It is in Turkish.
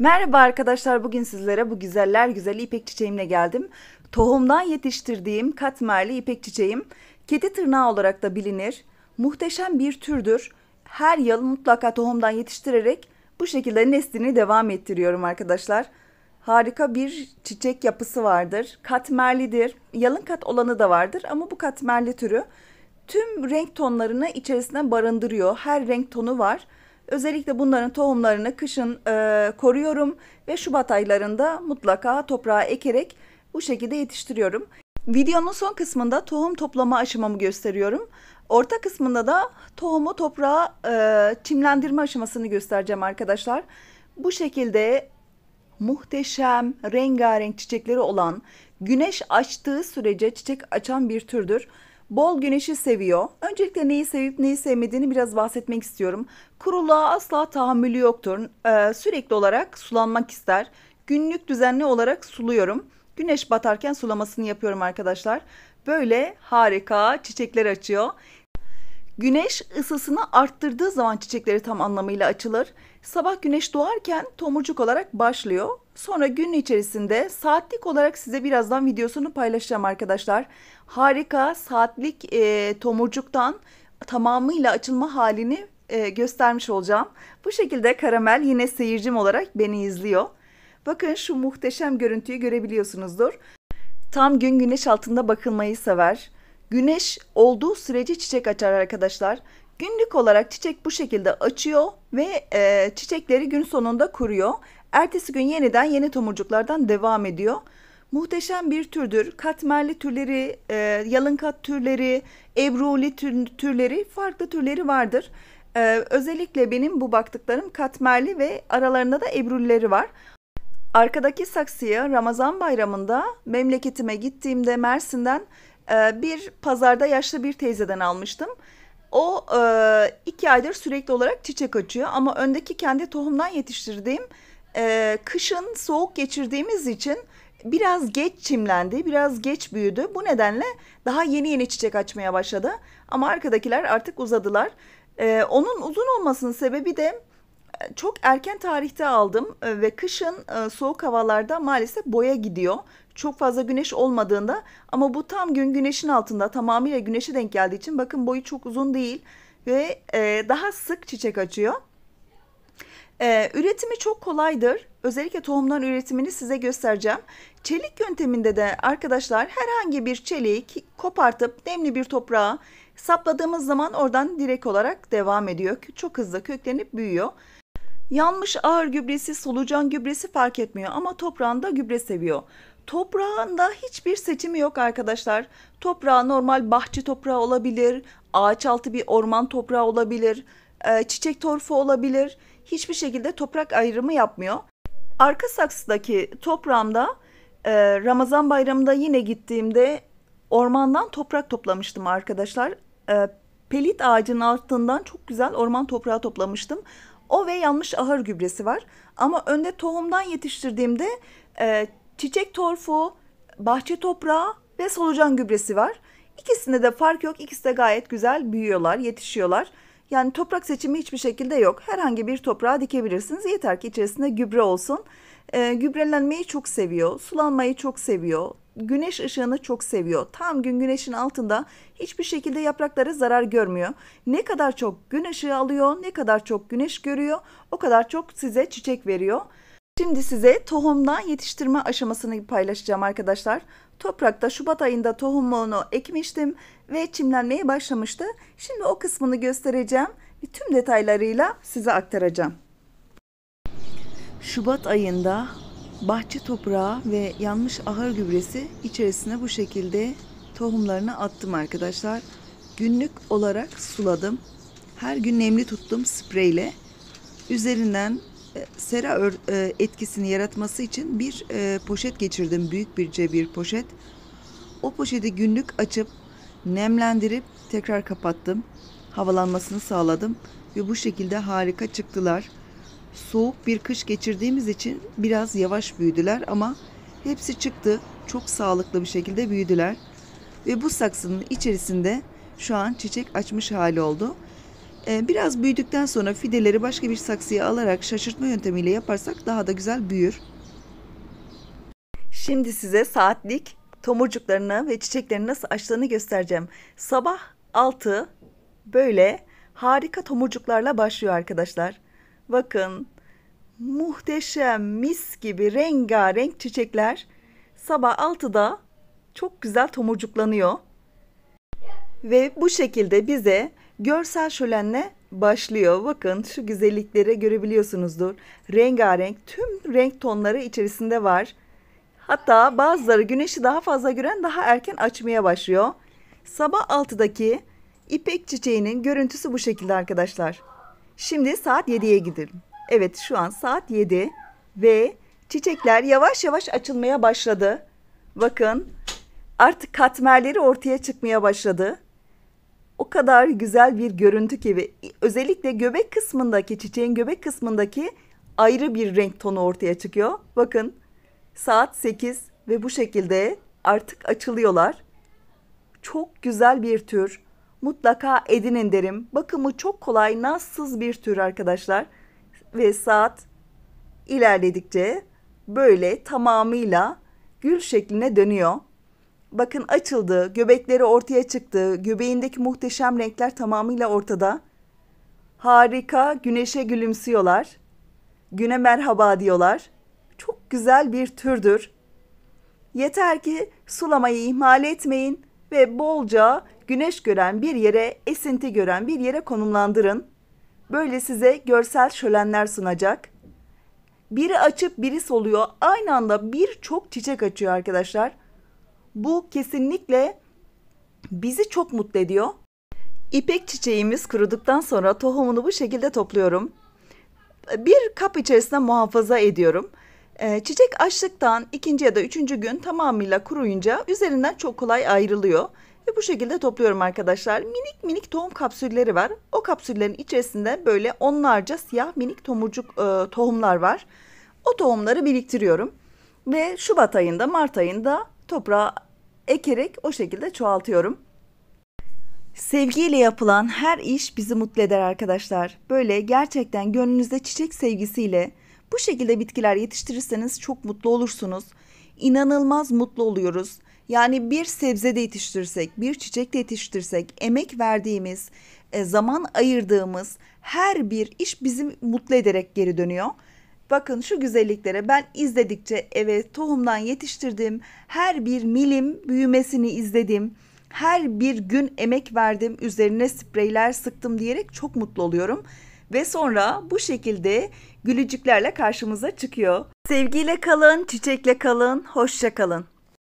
Merhaba arkadaşlar bugün sizlere bu güzeller güzel ipek çiçeğimle geldim. Tohumdan yetiştirdiğim katmerli ipek çiçeğim kedi tırnağı olarak da bilinir. Muhteşem bir türdür. Her yıl mutlaka tohumdan yetiştirerek bu şekilde neslini devam ettiriyorum arkadaşlar. Harika bir çiçek yapısı vardır. Katmerlidir. Yalın kat olanı da vardır ama bu katmerli türü tüm renk tonlarını içerisine barındırıyor. Her renk tonu var. Özellikle bunların tohumlarını kışın e, koruyorum ve Şubat aylarında mutlaka toprağa ekerek bu şekilde yetiştiriyorum. Videonun son kısmında tohum toplama aşamamı gösteriyorum. Orta kısmında da tohumu toprağa e, çimlendirme aşamasını göstereceğim arkadaşlar. Bu şekilde muhteşem rengarenk çiçekleri olan güneş açtığı sürece çiçek açan bir türdür bol güneşi seviyor. Öncelikle neyi sevip neyi sevmediğini biraz bahsetmek istiyorum. Kuruluğa asla tahammülü yoktur. Ee, sürekli olarak sulanmak ister. Günlük düzenli olarak suluyorum. Güneş batarken sulamasını yapıyorum arkadaşlar. Böyle harika çiçekler açıyor. Güneş ısısını arttırdığı zaman çiçekleri tam anlamıyla açılır. Sabah güneş doğarken tomurcuk olarak başlıyor. Sonra gün içerisinde saatlik olarak size birazdan videosunu paylaşacağım arkadaşlar. Harika saatlik e, tomurcuktan tamamıyla açılma halini e, göstermiş olacağım. Bu şekilde karamel yine seyircim olarak beni izliyor. Bakın şu muhteşem görüntüyü görebiliyorsunuzdur. Tam gün güneş altında bakılmayı sever. Güneş olduğu sürece çiçek açar arkadaşlar. Günlük olarak çiçek bu şekilde açıyor ve e, çiçekleri gün sonunda kuruyor. Ertesi gün yeniden yeni tomurcuklardan devam ediyor. Muhteşem bir türdür. Katmerli türleri, e, yalınkat türleri, ebruli tür, türleri, farklı türleri vardır. E, özellikle benim bu baktıklarım katmerli ve aralarında da ebrulleri var. Arkadaki saksıya Ramazan bayramında memleketime gittiğimde Mersin'den e, bir pazarda yaşlı bir teyzeden almıştım. O e, iki aydır sürekli olarak çiçek açıyor ama öndeki kendi tohumdan yetiştirdiğim e, kışın soğuk geçirdiğimiz için biraz geç çimlendi, biraz geç büyüdü. Bu nedenle daha yeni yeni çiçek açmaya başladı ama arkadakiler artık uzadılar. E, onun uzun olmasının sebebi de çok erken tarihte aldım e, ve kışın e, soğuk havalarda maalesef boya gidiyor. Çok fazla güneş olmadığında ama bu tam gün güneşin altında tamamıyla güneşe denk geldiği için bakın boyu çok uzun değil ve e, daha sık çiçek açıyor. üretimi çok kolaydır. Özellikle tohumdan üretimini size göstereceğim. Çelik yönteminde de arkadaşlar herhangi bir çelik kopartıp nemli bir toprağa sapladığımız zaman oradan direkt olarak devam ediyor. Çok hızlı köklenip büyüyor. Yanmış ağır gübresi, solucan gübresi fark etmiyor ama toprağında gübre seviyor. Toprağında hiçbir seçimi yok arkadaşlar. Toprağı normal bahçe toprağı olabilir, ağaç altı bir orman toprağı olabilir, e, çiçek torfu olabilir. Hiçbir şekilde toprak ayrımı yapmıyor. Arka saksıdaki toprağımda e, Ramazan bayramında yine gittiğimde ormandan toprak toplamıştım arkadaşlar. E, pelit ağacının altından çok güzel orman toprağı toplamıştım. O ve yanlış ahır gübresi var. Ama önde tohumdan yetiştirdiğimde e, çiçek torfu, bahçe toprağı ve solucan gübresi var. İkisinde de fark yok. İkisi de gayet güzel büyüyorlar, yetişiyorlar. Yani toprak seçimi hiçbir şekilde yok. Herhangi bir toprağa dikebilirsiniz. Yeter ki içerisinde gübre olsun e, gübrelenmeyi çok seviyor, sulanmayı çok seviyor, güneş ışığını çok seviyor. Tam gün güneşin altında hiçbir şekilde yaprakları zarar görmüyor. Ne kadar çok gün ışığı alıyor, ne kadar çok güneş görüyor, o kadar çok size çiçek veriyor. Şimdi size tohumdan yetiştirme aşamasını paylaşacağım arkadaşlar. Toprakta Şubat ayında tohumunu ekmiştim ve çimlenmeye başlamıştı. Şimdi o kısmını göstereceğim. Tüm detaylarıyla size aktaracağım. Şubat ayında bahçe toprağı ve yanmış ahır gübresi içerisine bu şekilde tohumlarını attım arkadaşlar. Günlük olarak suladım. Her gün nemli tuttum spreyle. Üzerinden e, sera e, etkisini yaratması için bir e, poşet geçirdim. Büyük bir cebir poşet. O poşeti günlük açıp nemlendirip tekrar kapattım. Havalanmasını sağladım ve bu şekilde harika çıktılar soğuk bir kış geçirdiğimiz için biraz yavaş büyüdüler ama hepsi çıktı. Çok sağlıklı bir şekilde büyüdüler. Ve bu saksının içerisinde şu an çiçek açmış hali oldu. Ee, biraz büyüdükten sonra fideleri başka bir saksıya alarak şaşırtma yöntemiyle yaparsak daha da güzel büyür. Şimdi size saatlik tomurcuklarını ve çiçeklerini nasıl açtığını göstereceğim. Sabah 6 böyle harika tomurcuklarla başlıyor arkadaşlar. Bakın muhteşem mis gibi rengarenk çiçekler sabah 6'da çok güzel tomurcuklanıyor. Ve bu şekilde bize görsel şölenle başlıyor. Bakın şu güzelliklere görebiliyorsunuzdur. Rengarenk tüm renk tonları içerisinde var. Hatta bazıları güneşi daha fazla gören daha erken açmaya başlıyor. Sabah 6'daki ipek çiçeğinin görüntüsü bu şekilde arkadaşlar. Şimdi saat 7'ye gidelim. Evet şu an saat 7 ve çiçekler yavaş yavaş açılmaya başladı. Bakın artık katmerleri ortaya çıkmaya başladı. O kadar güzel bir görüntü ki özellikle göbek kısmındaki çiçeğin göbek kısmındaki ayrı bir renk tonu ortaya çıkıyor. Bakın saat 8 ve bu şekilde artık açılıyorlar. Çok güzel bir tür mutlaka edinin derim. Bakımı çok kolay, nazsız bir tür arkadaşlar. Ve saat ilerledikçe böyle tamamıyla gül şekline dönüyor. Bakın açıldı, göbekleri ortaya çıktı, göbeğindeki muhteşem renkler tamamıyla ortada. Harika, güneşe gülümsüyorlar. Güne merhaba diyorlar. Çok güzel bir türdür. Yeter ki sulamayı ihmal etmeyin ve bolca güneş gören bir yere, esinti gören bir yere konumlandırın. Böyle size görsel şölenler sunacak. Biri açıp biri soluyor. Aynı anda birçok çiçek açıyor arkadaşlar. Bu kesinlikle bizi çok mutlu ediyor. İpek çiçeğimiz kuruduktan sonra tohumunu bu şekilde topluyorum. Bir kap içerisinde muhafaza ediyorum. Ee, çiçek açlıktan ikinci ya da üçüncü gün tamamıyla kuruyunca üzerinden çok kolay ayrılıyor. Ve bu şekilde topluyorum arkadaşlar. Minik minik tohum kapsülleri var. O kapsüllerin içerisinde böyle onlarca siyah minik tomurcuk e, tohumlar var. O tohumları biriktiriyorum. Ve Şubat ayında, Mart ayında toprağa ekerek o şekilde çoğaltıyorum. Sevgiyle yapılan her iş bizi mutlu eder arkadaşlar. Böyle gerçekten gönlünüzde çiçek sevgisiyle, bu şekilde bitkiler yetiştirirseniz çok mutlu olursunuz. İnanılmaz mutlu oluyoruz. Yani bir sebze de yetiştirsek, bir çiçek de yetiştirsek, emek verdiğimiz, e, zaman ayırdığımız her bir iş bizi mutlu ederek geri dönüyor. Bakın şu güzelliklere ben izledikçe eve tohumdan yetiştirdim. Her bir milim büyümesini izledim. Her bir gün emek verdim, üzerine spreyler sıktım diyerek çok mutlu oluyorum ve sonra bu şekilde gülücüklerle karşımıza çıkıyor. Sevgiyle kalın, çiçekle kalın, hoşça kalın.